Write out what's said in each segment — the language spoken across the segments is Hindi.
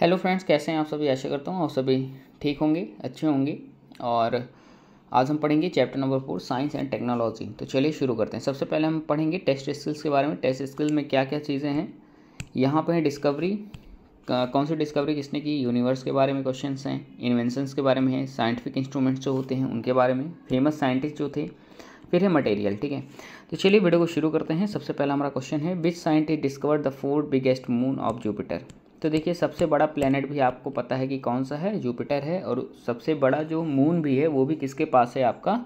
हेलो फ्रेंड्स कैसे हैं आप सभी आशा करता हूँ आप सभी ठीक होंगे अच्छे होंगे और आज हम पढ़ेंगे chapter number four science and technology तो चलिए शुरू करते हैं सबसे पहले हम पढ़ेंगे टेस्ट स्किल्स के बारे में टेस्ट स्किल्स में क्या क्या चीज़ें हैं यहाँ पर है डिस्कवरी कौन सी डिस्कवरी किसने की यूनिवर्स के बारे में क्वेश्चन हैं इन्वेंशंस के बारे में है साइंटिफिक इंस्ट्रूमेंट्स जो होते हैं उनके बारे में फेमस साइंटिस्ट जो थे फिर है मटेरियल ठीक है तो चलिए वीडियो को शुरू करते हैं सबसे पहला हमारा क्वेश्चन है which scientist discover the four biggest moon of Jupiter तो देखिए सबसे बड़ा प्लेनेट भी आपको पता है कि कौन सा है जुपिटर है और सबसे बड़ा जो मून भी है वो भी किसके पास है आपका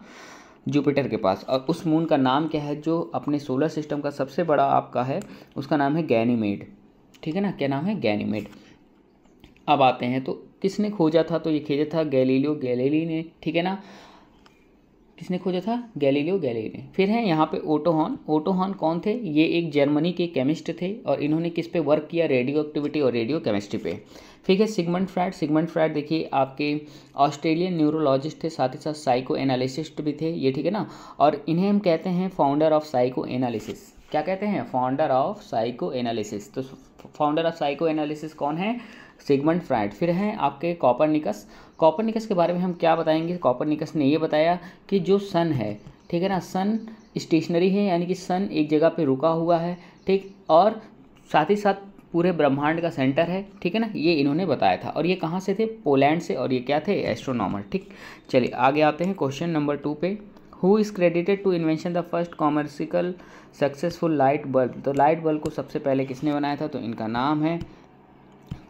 जुपिटर के पास और उस मून का नाम क्या है जो अपने सोलर सिस्टम का सबसे बड़ा आपका है उसका नाम है गैनीमेड ठीक है ना क्या नाम है गैनीमेड अब आते हैं तो किसने खोजा था तो ये खोजा था गैलीलियो गैलीली ने ठीक है ना किसने खोजा था गैलीलियो गैलीली ने फिर है यहाँ पे ओटोहॉन ओटोहॉन कौन थे ये एक जर्मनी के केमिस्ट थे और इन्होंने किस पे वर्क किया रेडियो एक्टिविटी और रेडियो केमिस्ट्री पे ठीक है सिगमंड फ्रैड सिगमंड फ्रैड देखिए आपके ऑस्ट्रेलियन न्यूरोलॉजिस्ट थे साथ ही साथ साइको एनालिसिस्ट भी थे ये ठीक है ना और इन्हें हम कहते हैं फाउंडर ऑफ साइको एनालिसिस क्या कहते हैं फाउंडर ऑफ साइको एनालिसिस तो फाउंडर ऑफ साइको एनालिसिस कौन है सिगमंड फ्राइड फिर हैं आपके कॉपर निकस कॉपर निकस के बारे में हम क्या बताएंगे कॉपर निकस ने ये बताया कि जो सन है ठीक है ना सन स्टेशनरी है यानी कि सन एक जगह पे रुका हुआ है ठीक और साथ ही साथ पूरे ब्रह्मांड का सेंटर है ठीक है ना ये इन्होंने बताया था और ये कहाँ से थे पोलैंड से और ये क्या थे एस्ट्रोनॉमर ठीक चलिए आगे आते हैं क्वेश्चन नंबर टू पे who is credited to invention the first commercial successful light bulb तो लाइट बल्ब को सबसे पहले किसने बनाया था तो इनका नाम है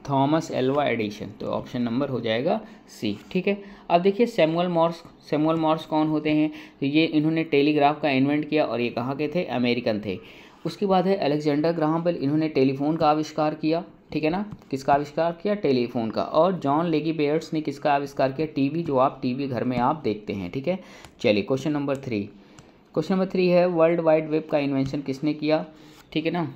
थॉमस एल्वा एडिशन तो ऑप्शन नंबर हो जाएगा सी ठीक है अब देखिए सैमुअल मॉर्स सैमुअल मॉर्स कौन होते हैं तो ये इन्होंने टेलीग्राफ का इन्वेंट किया और ये कहाँ के थे अमेरिकन थे उसके बाद है अलेक्जेंडर ग्राहम बेल इन्होंने टेलीफोन का आविष्कार किया ठीक है ना किसका आविष्कार किया टेलीफोन का और जॉन लेगी बेयर्स ने किसका आविष्कार किया टीवी जो आप टीवी घर में आप देखते हैं ठीक है चलिए question number three question number three है वर्ल्ड वाइड वेब का इन्वेंशन किसने किया ठीक है ना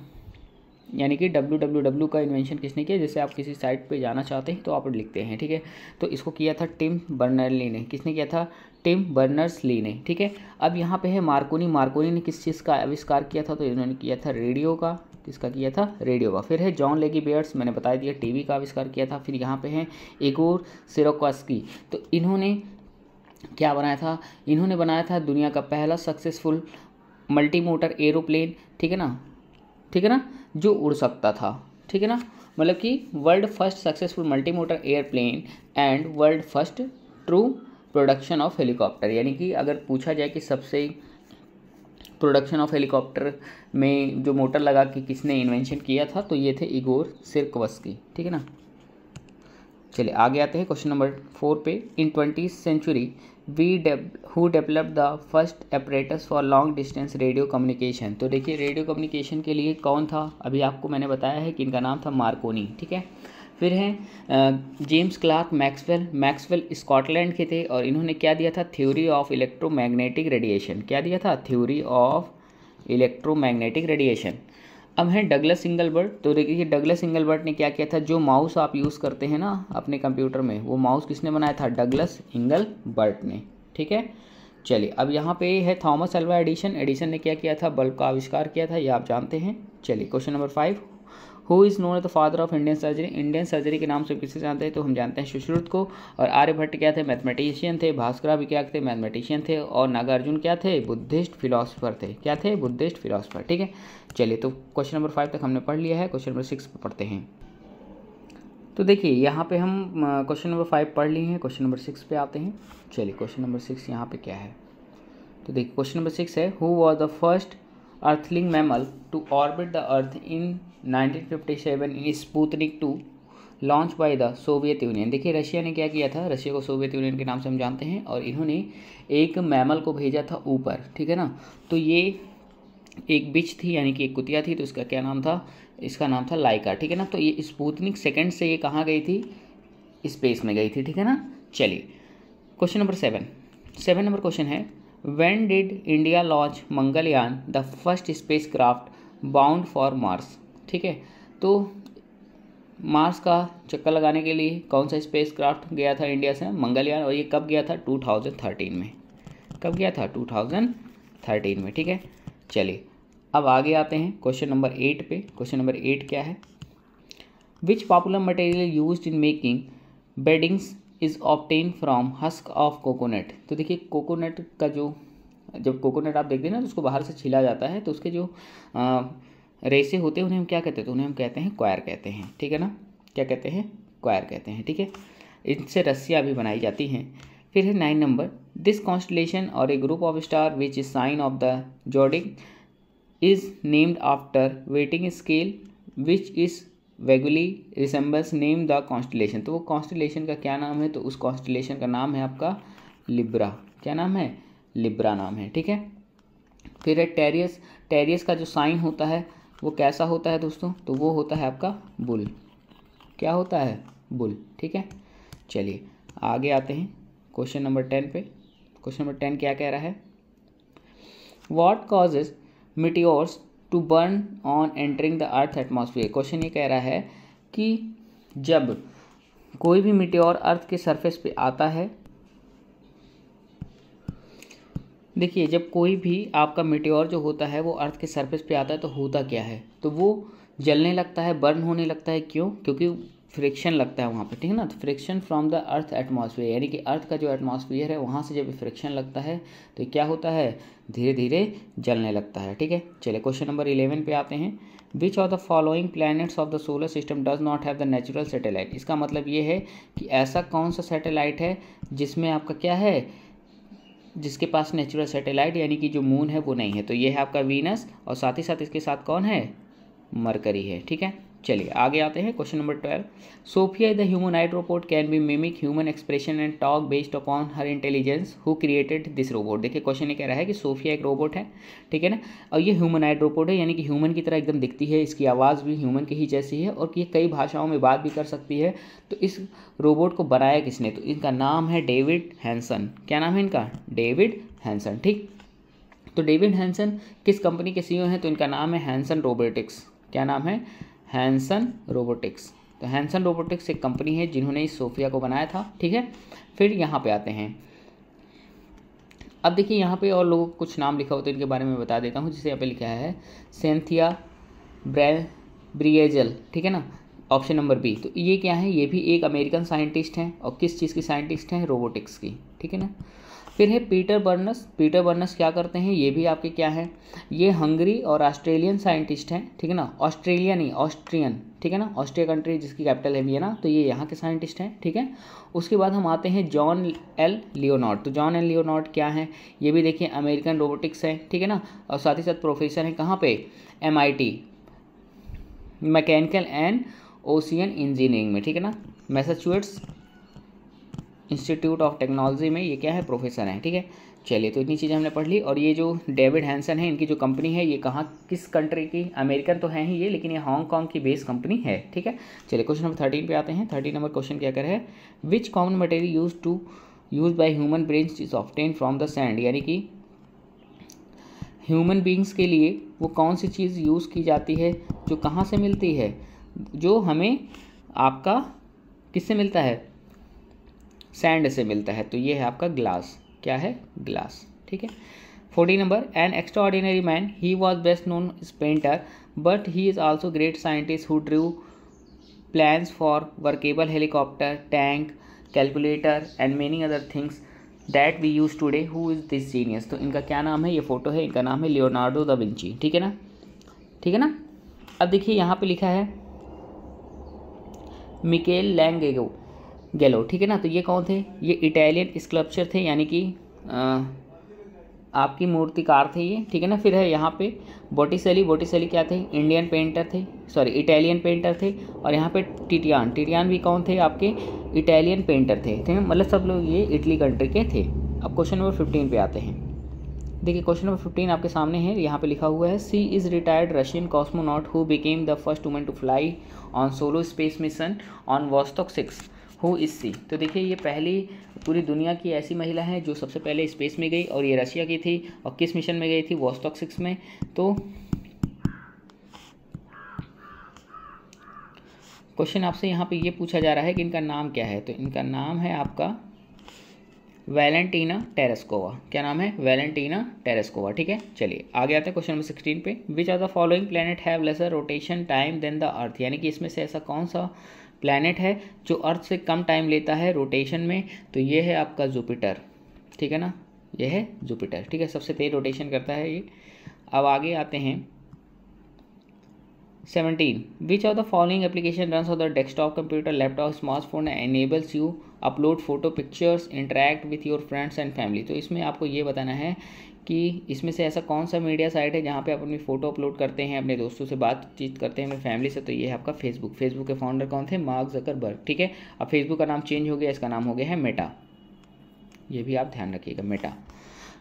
यानी कि डब्ल्यू डब्ल्यू डब्ल्यू का इन्वेंशन किसने किया जैसे आप किसी साइट पे जाना चाहते हैं तो आप लिखते हैं ठीक है तो इसको किया था टिम बर्नरली ने किसने किया था टिम बर्नर्स ली ने ठीक है अब यहाँ पे है मार्कोनी मार्कोनी ने किस चीज़ का आविष्कार किया था तो इन्होंने किया था रेडियो का किसका किया था रेडियो का फिर है जॉन लेगी बेयर्स मैंने बताया दिया टी का आविष्कार किया था फिर यहाँ पर है एगोर सिरोकॉस्की तो इन्होंने क्या बनाया था इन्होंने बनाया था दुनिया का पहला सक्सेसफुल मल्टी मोटर एरोप्लेन ठीक है ना ठीक है ना जो उड़ सकता था ठीक है ना मतलब कि world first successful multi motor airplane and world first true production of helicopter यानी कि अगर पूछा जाए कि सबसे प्रोडक्शन ऑफ हेलीकॉप्टर में जो मोटर लगा के कि किसने इन्वेंशन किया था तो ये थे इगोर सिरकवस्की ठीक है ना चलिए आगे आते हैं क्वेश्चन नंबर फोर पे in twenty century we who develop the first apparatus for long distance radio communication तो देखिए रेडियो कम्युनिकेशन के लिए कौन था अभी आपको मैंने बताया है कि इनका नाम था मार्कोनी ठीक है फिर हैं James Clerk Maxwell Maxwell Scotland के थे और इन्होंने क्या दिया था थ्योरी ऑफ इलेक्ट्रोमैग्नेटिक रेडिएशन क्या दिया था थ्योरी ऑफ इलेक्ट्रोमैग्नेटिक रेडिएशन अब है डगलस सिंगलबर्ट तो देखिए डगलस सिंगलबर्ट ने क्या किया था जो माउस आप यूज़ करते हैं ना अपने कंप्यूटर में वो माउस किसने बनाया था डगलस इंगलबर्ट ने ठीक है चलिए अब यहाँ पे है थॉमस अल्वा एडिशन एडिशन ने क्या किया था बल्ब का आविष्कार किया था ये आप जानते हैं चलिए question number five who is known the father of Indian surgery Indian surgery के नाम से किसे जानते हैं तो हम जानते हैं सुश्रुत को और आर्यभट्ट क्या थे मैथमेटिशियन थे भास्करा भी क्या थे मैथमेटिशियन थे और नागार्जुन क्या थे बुद्धिस्ट फिलोसफर थे क्या थे बुद्धिस्ट फिलोसफर ठीक है चलिए तो क्वेश्चन नंबर फाइव तक हमने पढ़ लिया है क्वेश्चन नंबर सिक्स पर पढ़ते हैं तो देखिए यहाँ पे हम क्वेश्चन नंबर फाइव पढ़ लिए हैं क्वेश्चन नंबर सिक्स पे आते हैं चलिए क्वेश्चन नंबर सिक्स यहाँ पे क्या है तो देखिए क्वेश्चन नंबर सिक्स है who was the first earthling mammal to orbit the earth in 1957 in Sputnik two launch by the Soviet Union देखिए रशिया ने क्या किया था रशिया को सोवियत यूनियन के नाम से हम जानते हैं और इन्होंने एक मैमल को भेजा था ऊपर ठीक है ना तो ये एक बिच थी यानी कि एक कुतिया थी तो इसका क्या नाम था इसका नाम था लाइका ठीक है ना तो ये स्पूतनिक सेकेंड से ये कहाँ गई थी स्पेस में गई थी ठीक है ना चलिए question number seven seven number question है When did India launch Mangalyaan, the first spacecraft bound for Mars? ठीक है तो मार्स का चक्कर लगाने के लिए कौन सा स्पेसक्राफ्ट गया था इंडिया से मंगलयान और ये कब गया था 2013 में कब गया था 2013 में ठीक है चलिए अब आगे आते हैं क्वेश्चन नंबर एट पे क्वेश्चन नंबर एट क्या है which popular material use in making beddings is obtain from husk of coconut तो देखिए कोकोनट का जो जब कोकोनट आप देखते हैं ना तो उसको बाहर से छिला जाता है तो उसके जो रेसे होते हैं उन्हें हम क्या कहते हैं तो उन्हें हम कहते हैं क्वायर कहते हैं ठीक है ना क्या कहते हैं क्वायर कहते हैं ठीक है इनसे रस्सियाँ भी बनाई जाती हैं फिर है नाइन नंबर दिस कॉन्स्टलेशन और a group of star which is sign of the zodiac is named after weighing scale which is vaguely resembles name the constellation तो वो कॉन्स्टलेशन का क्या नाम है तो उस कॉन्स्टिलेशन का नाम है आपका लिब्रा क्या नाम है लिब्रा नाम है ठीक है फिर है टेरियस टेरियस का जो साइन होता है वो कैसा होता है दोस्तों तो वो होता है आपका बुल क्या होता है बुल ठीक है चलिए आगे आते हैं क्वेश्चन नंबर टेन पे क्वेश्चन नंबर टेन क्या कह रहा है what causes meteors to burn on entering the earth atmosphere question ये कह रहा है कि जब कोई भी मिट्योर अर्थ के सरफेस पे आता है देखिए जब कोई भी आपका मिट्योर जो होता है वो अर्थ के सरफेस पे आता है तो होता क्या है तो वो जलने लगता है बर्न होने लगता है क्यों क्योंकि फ्रिक्शन लगता है वहाँ पे ठीक है ना तो friction from the earth atmosphere यानी कि अर्थ का जो एटमॉस्फेयर है वहाँ से जब फ्रिक्शन लगता है तो क्या होता है धीरे धीरे जलने लगता है ठीक है चले क्वेश्चन नंबर इलेवन पे आते हैं which of the following planets of the solar system does not have the natural satellite इसका मतलब ये है कि ऐसा कौन सा सेटेलाइट है जिसमें आपका क्या है जिसके पास नेचुरल सेटेलाइट यानी कि जो मून है वो नहीं है तो ये है आपका वीनस और साथ ही साथ इसके साथ कौन है मरकरी है ठीक है चलिए आगे आते हैं question number twelve Sophia the humanoid robot can be mimic human expression and talk based upon her intelligence who created this robot देखिए क्वेश्चन ये कह रहा है कि सोफिया एक रोबोट है ठीक है ना और ये आइट रोबोट है यानी कि ह्यूमन की तरह एकदम दिखती है इसकी आवाज़ भी ह्यूमन की ही जैसी है और ये कई भाषाओं में बात भी कर सकती है तो इस रोबोट को बनाया किसने तो इनका नाम है डेविड हैंसन क्या नाम है इनका डेविड हैंसन ठीक तो डेविड हैंसन किस कंपनी के सी हैं तो इनका नाम है हैंसन रोबोटिक्स क्या नाम है हैंसन रोबोटिक्स तो हैंसन रोबोटिक्स एक कंपनी है जिन्होंने इस सोफिया को बनाया था ठीक है फिर यहाँ पे आते हैं अब देखिए यहाँ पे और लोगों को कुछ नाम लिखा होता तो इनके बारे में बता देता हूँ जिसे यहाँ पे लिखा है सेंथिया ब्रे ब्रिएजल ठीक है ना ऑप्शन नंबर बी तो ये क्या है ये भी एक अमेरिकन साइंटिस्ट हैं और किस चीज़ की साइंटिस्ट हैं रोबोटिक्स की ठीक है ना फिर है पीटर बर्नस पीटर बर्नस क्या करते हैं ये भी आपके क्या हैं ये हंगरी और ऑस्ट्रेलियन साइंटिस्ट हैं ठीक है ना ऑस्ट्रेलिया नहीं ऑस्ट्रियन ठीक है ना ऑस्ट्रिया कंट्री जिसकी कैपिटल है ना तो ये यहाँ के साइंटिस्ट हैं ठीक है उसके बाद हम आते हैं जॉन एल लियोनॉर्ड तो जॉन एल लियोनॉर्ड क्या है ये भी देखिए अमेरिकन रोबोटिक्स हैं ठीक है ना और साथ ही साथ प्रोफेसर हैं कहाँ पर M mechanical and ocean engineering में ठीक है ना मैसाचुएट्स इंस्टीट्यूट ऑफ टेक्नोलॉजी में ये क्या है प्रोफेसर हैं ठीक है चलिए तो इतनी चीज़ें हमने पढ़ ली और ये जो डेविड हैंसन है इनकी जो कंपनी है ये कहाँ किस कंट्री की अमेरिकन तो है ही ये लेकिन ये हांगकॉन्ग की बेस कंपनी है ठीक है चलिए क्वेश्चन नंबर थर्टीन पे आते हैं थर्टीन नंबर क्वेश्चन क्या कर है which common material use to use by human brains is often from the sand यानी कि ह्यूमन बींग्स के लिए वो कौन सी चीज़ यूज़ की जाती है जो कहाँ से मिलती है जो हमें आपका किससे मिलता है सैंड से मिलता है तो ये है आपका ग्लास क्या है ग्लास ठीक है forty number an extraordinary man he was best known painter but he is also great scientist who drew plans for workable helicopter tank calculator and many other things that we use today who is this genius? तो इनका क्या नाम है ये फोटो है इनका नाम है लियोनार्डो द विंची ठीक है ना ठीक है ना अब देखिए यहाँ पे लिखा है मिकेल लैंगेगो गैलो ठीक है ना तो ये कौन थे ये इटालियन स्कल्पचर थे यानी कि आपकी मूर्तिकार थे ये ठीक है ना फिर है यहाँ पे बोटिसली बोटिसली क्या थे इंडियन पेंटर थे सॉरी इटालियन पेंटर थे और यहाँ पे टिटियान टिटियान भी कौन थे आपके इटालियन पेंटर थे ठीक है मतलब सब लोग ये इटली कंट्री के थे अब क्वेश्चन नंबर फिफ्टीन पे आते हैं देखिए क्वेश्चन नंबर फिफ्टीन आपके सामने है यहाँ पे लिखा हुआ है she is retired Russian cosmonaut who became the first woman to fly on solo space mission on Vostok six who is she तो देखिए ये पहली पूरी दुनिया की ऐसी महिला है जो सबसे पहले स्पेस में गई और ये रशिया की थी और किस मिशन में गई थी वॉस्टॉक सिक्स में तो क्वेश्चन आपसे यहाँ पे ये पूछा जा रहा है कि इनका नाम क्या है तो इनका नाम है आपका वैलेंटीना टेरेस्कोवा क्या नाम है वैलेंटीना टेरेस्कोवा ठीक है चलिए आगे आते हैं क्वेश्चन नंबर सिक्सटीन पे which are the following planet have lesser rotation time than the earth यानी कि इसमें से ऐसा कौन सा प्लैनेट है जो अर्थ से कम टाइम लेता है रोटेशन में तो ये है आपका जुपिटर ठीक है ना ये है जुपिटर ठीक है सबसे तेज रोटेशन करता है ये अब आगे आते हैं seventeen which of the following application run of the desktop computer laptop smartphone enables you upload photo pictures interact with your friends and family तो इसमें आपको ये बताना है कि इसमें से ऐसा कौन सा मीडिया साइट है जहाँ पे आप अपनी फ़ोटो अपलोड करते हैं अपने दोस्तों से बातचीत करते हैं अपनी फैमिली से तो ये है आपका फेसबुक फेसबुक के फाउंडर कौन थे मार्क जकरबर्ग ठीक है अब फेसबुक का नाम चेंज हो गया इसका नाम हो गया है मेटा ये भी आप ध्यान रखिएगा Meta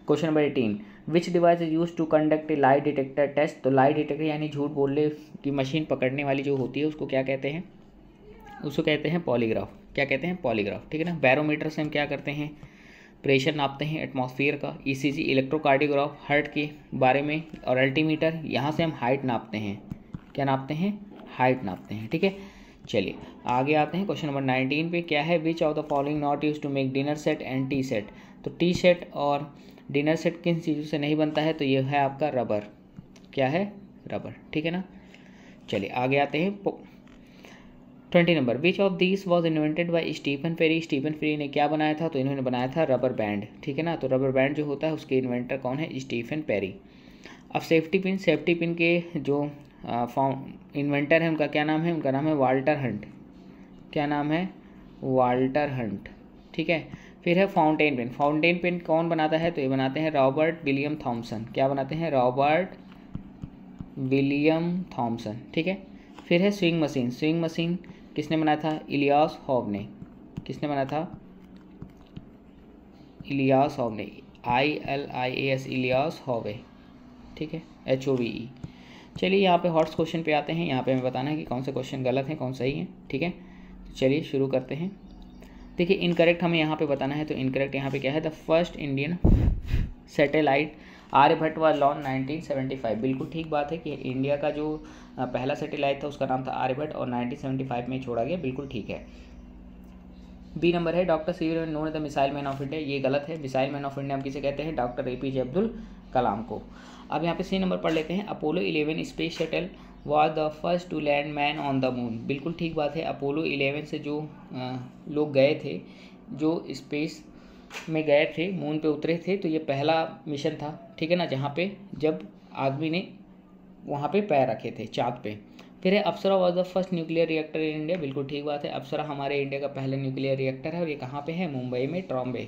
question number eighteen which device is use to conduct a light detector test तो लाइट डिटेक्टर यानी झूठ बोलने की मशीन पकड़ने वाली जो होती है उसको क्या कहते हैं उसको कहते हैं पॉलीग्राफ क्या कहते हैं पॉलीग्राफ ठीक है ना बैरोमीटर से हम क्या करते हैं प्रेशर नापते हैं एटमॉस्फेयर का ईसीजी इलेक्ट्रोकार्डियोग्राफ हार्ट के बारे में और अल्टीमीटर यहाँ से हम हाइट नापते हैं क्या नापते हैं हाइट नापते हैं ठीक है चलिए आगे आते हैं क्वेश्चन नंबर नाइनटीन पे क्या है which of the following not use to make dinner set and tea set तो टी सेट और डिनर सेट किन चीज़ों से नहीं बनता है तो ये है आपका रबर क्या है रबर ठीक है ना चलिए आगे आते हैं twenty number which of this was invented by Stephen Ferry Stephen Ferry ने क्या बनाया था तो इन्होंने बनाया था रबर बैंड ठीक है ना तो रबर बैंड जो होता है उसके इन्वेंटर कौन है स्टीफन पेरी अब सेफ्टी पिन सेफ्टी पिन के जो इन्वेंटर है उनका क्या नाम है उनका नाम है वाल्टर हंट क्या नाम है वाल्टर हंट ठीक है फिर है फाउंटेन पेन फाउंटेन पेन कौन बनाता है तो ये बनाते हैं रॉबर्ट विलियम थॉम्सन क्या बनाते हैं रॉबर्ट विलियम थॉम्सन ठीक है फिर है स्विंग मशीन स्विंग मशीन किसने बनाया था इलियास हॉब ने किसने बनाया था इलियास हॉब ने I L I A S Elias Howe ठीक है एच ओ वी ई चलिए यहाँ पे हॉट्स क्वेश्चन पे आते हैं यहाँ पे हमें बताना है कि कौन से क्वेश्चन गलत हैं कौन सही हैं ठीक है तो चलिए शुरू करते हैं देखिए इनकरेक्ट हमें यहाँ पे बताना है तो इनकरेक्ट यहाँ पे क्या है the first Indian satellite Aryabhata nineteen lawn five बिल्कुल ठीक बात है कि इंडिया का जो पहला सेटेलाइट था उसका नाम था आर्यभट्ट और नाइनटीन फाइव में छोड़ा गया बिल्कुल ठीक है बी नंबर है doctor C V the missile man of India ये गलत है मिसाइल मैन ऑफ इंडिया हम किसे कहते हैं doctor A P J Abdul Kalam को अब यहाँ पे सी नंबर पढ़ लेते हैं Apollo eleven space shuttle was the first to land man on the moon बिल्कुल ठीक बात है अपोलो इलेवन से जो आ, लोग गए थे जो स्पेस में गए थे मून पे उतरे थे तो ये पहला मिशन था ठीक है ना जहाँ पे जब आदमी ने वहाँ पे पैर रखे थे चाँद पे फिर है Apsara was the first nuclear reactor in India बिल्कुल ठीक बात है अप्सरा हमारे इंडिया का पहला न्यूक्लियर रिएक्टर है और ये कहाँ पे है मुंबई में Trombay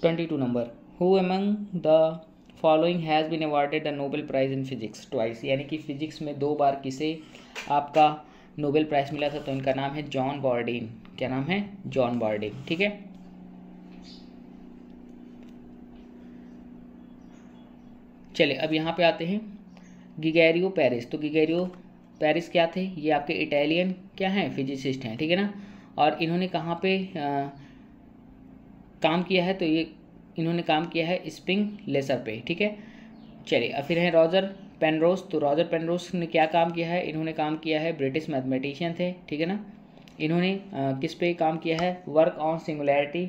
twenty two number who among the following has been awarded the Nobel prize in physics twice यानी कि फिजिक्स में दो बार किसे आपका नोबेल प्राइज़ मिला था तो इनका नाम है जॉन बॉर्डिन क्या नाम है जॉन बॉर्डिन ठीक है चले अब यहाँ पे आते हैं गिगेरियो पेरिस तो गिगेरियो पेरिस क्या थे ये आपके इटालियन क्या हैं फिजिसिस्ट हैं ठीक है ना और इन्होंने कहाँ पे आ, काम किया है तो ये इन्होंने काम किया है स्प्रिंग लेसर पे ठीक है चलिए अब फिर हैं रॉजर पेनरोस तो रॉजर पेनरोस ने क्या काम किया है इन्होंने काम किया है ब्रिटिश मैथमेटिशियन थे ठीक है ना इन्होंने आ, किस पे काम किया है work on singularity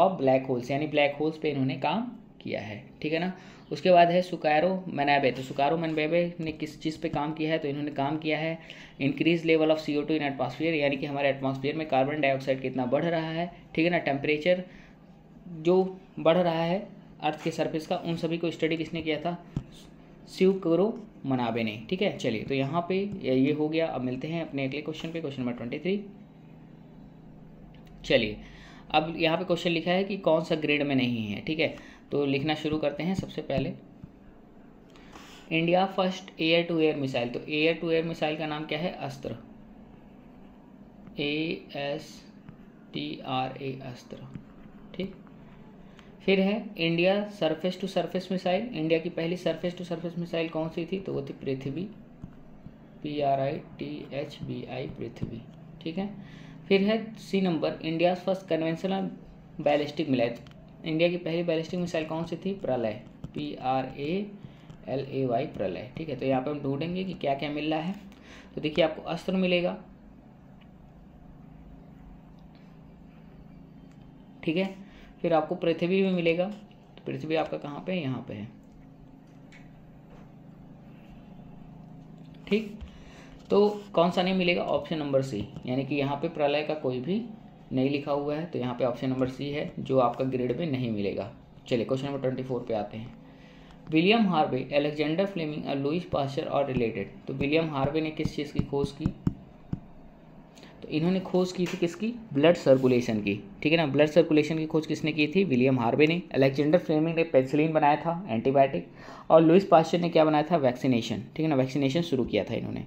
of black holes यानी ब्लैक होल्स पे इन्होंने काम किया है ठीक है ना उसके बाद है सुकारो मनाबे तो सुकारो मनबेबे ने किस चीज़ पे काम किया है तो इन्होंने काम किया है increase level of C O two in atmosphere यानी कि हमारे एटमॉस्फेयर में कार्बन डाइऑक्साइड कितना बढ़ रहा है ठीक है ना टेम्परेचर जो बढ़ रहा है अर्थ के सर्फेस का उन सभी को स्टडी किसने किया था शिव करो मनाबे ने ठीक है चलिए तो यहाँ पे ये हो गया अब मिलते हैं अपने अगले क्वेश्चन पे क्वेश्चन नंबर ट्वेंटी थ्री चलिए अब यहाँ पे क्वेश्चन लिखा है कि कौन सा ग्रेड में नहीं है ठीक है तो लिखना शुरू करते हैं सबसे पहले India first air to air missile तो एयर टू एयर मिसाइल का नाम क्या है Astra A S T R A Astra ठीक फिर है India surface to surface missile India की पहली सरफेस टू सरफेस मिसाइल कौन सी थी तो वो थी Prithvi P R I T H B I Prithvi ठीक है फिर है C number India first conventional ballistic missile India की पहली बैलिस्टिक मिसाइल कौन सी थी Pralay P R A L A Y Pralay ठीक है तो यहाँ पर हम ढूंढेंगे कि क्या क्या मिल रहा है तो देखिए आपको अस्त्र मिलेगा ठीक है फिर आपको पृथ्वी भी मिलेगा तो पृथ्वी आपका कहाँ पे है यहाँ पे है ठीक तो कौन सा नहीं मिलेगा ऑप्शन नंबर सी यानी कि यहाँ पे प्रलय का कोई भी नहीं लिखा हुआ है तो यहाँ पे ऑप्शन नंबर सी है जो आपका ग्रेड में नहीं मिलेगा चलिए क्वेश्चन नंबर ट्वेंटी फोर पे आते हैं विलियम हार्वे एलेक्जेंडर फ्लेमिंग और लुइस पास्चर और रिलेटेड तो विलियम हार्वे ने किस चीज़ की खोज की तो इन्होंने खोज की थी किसकी ब्लड सर्कुलेशन की ठीक है ना ब्लड सर्कुलेशन की खोज किसने की थी विलियम हार्वे ने अलेक्जेंडर फ्लेमिंग ने पेंसिलिन बनाया था एंटीबायोटिक और लुइस पास्चर ने क्या बनाया था वैक्सीनेशन ठीक है ना वैक्सीनेशन शुरू किया था इन्होंने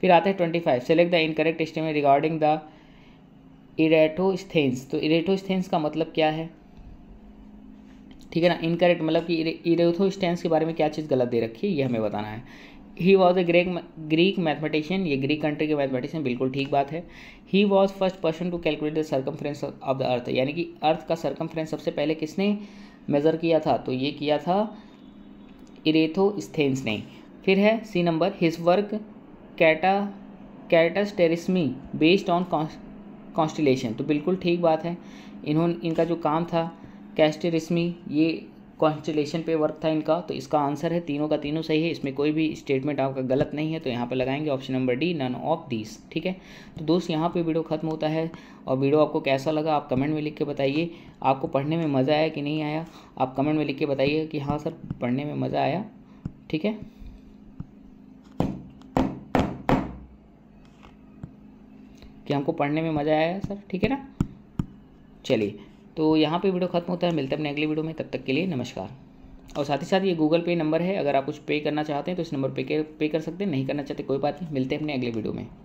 फिर आता है twenty five select the incorrect statement regarding the Eratosthenes तो इरेटोस्थेंस का मतलब क्या है ठीक है ना इनकरेक्ट मतलब कि इरेथोस्टेंस के बारे में क्या चीज़ गलत दे रखी है ये हमें बताना है he was a Greek Greek mathematician ये ग्रीक कंट्री के मैथमेटिशियन बिल्कुल ठीक बात है he was first person to calculate the circumference of the earth यानी कि अर्थ का सर्कम्फ्रेंस सबसे पहले किसने मेज़र किया था तो ये किया था इरेथोस्थेंस ने फिर है C number his work cata Catasterismi based on constellation तो बिल्कुल ठीक बात है इन्होंने इनका जो काम था कैस्टेरिस्मी ये कॉन्स्टिलेशन पे वर्क था इनका तो इसका आंसर है तीनों का तीनों सही है इसमें कोई भी स्टेटमेंट आपका गलत नहीं है तो यहाँ पे लगाएंगे option number D none of these ठीक है तो दोस्त यहाँ पे वीडियो ख़त्म होता है और वीडियो आपको कैसा लगा आप कमेंट में लिख के बताइए आपको पढ़ने में मज़ा आया कि नहीं आया आप कमेंट में लिख के बताइए कि हाँ सर पढ़ने में मज़ा आया ठीक है कि हमको पढ़ने में मज़ा आया सर ठीक है ना चलिए तो यहाँ पे वीडियो खत्म होता है मिलते हैं अपने अगली वीडियो में तब तक के लिए नमस्कार और साथ ही साथ ये गूगल पे नंबर है अगर आप कुछ पे करना चाहते हैं तो इस नंबर पे पे कर सकते हैं नहीं करना चाहते कोई बात नहीं मिलते हैं अपने अगले वीडियो में